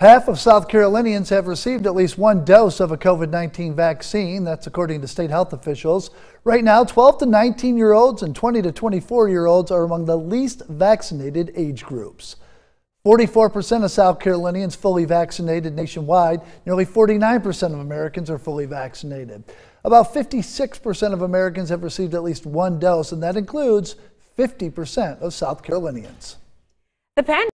Half of South Carolinians have received at least one dose of a COVID 19 vaccine. That's according to state health officials. Right now, 12 to 19 year olds and 20 to 24 year olds are among the least vaccinated age groups. 44% of South Carolinians fully vaccinated nationwide. Nearly 49% of Americans are fully vaccinated. About 56% of Americans have received at least one dose, and that includes 50% of South Carolinians. The pandemic.